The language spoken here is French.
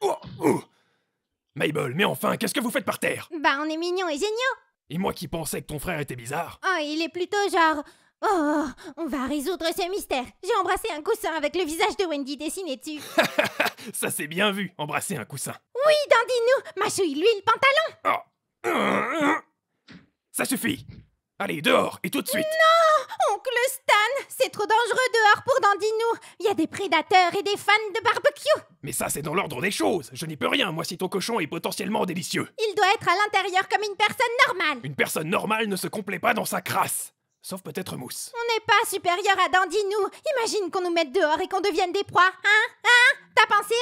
Oh, oh. Mabel, mais enfin, qu'est-ce que vous faites par terre Bah, on est mignons et géniaux Et moi qui pensais que ton frère était bizarre Oh, il est plutôt genre... Oh, on va résoudre ce mystère J'ai embrassé un coussin avec le visage de Wendy dessiné dessus Ça s'est bien vu, embrasser un coussin Oui, dandine nous Mâchouille-lui le pantalon oh. Ça suffit Allez, dehors, et tout de suite Non trop dangereux dehors pour Dandinou. Il y a des prédateurs et des fans de barbecue. Mais ça, c'est dans l'ordre des choses. Je n'y peux rien, moi, si ton cochon est potentiellement délicieux. Il doit être à l'intérieur comme une personne normale. Une personne normale ne se complaît pas dans sa crasse. Sauf peut-être Mousse. On n'est pas supérieur à Dandinou. Imagine qu'on nous mette dehors et qu'on devienne des proies, hein Hein T'as pensé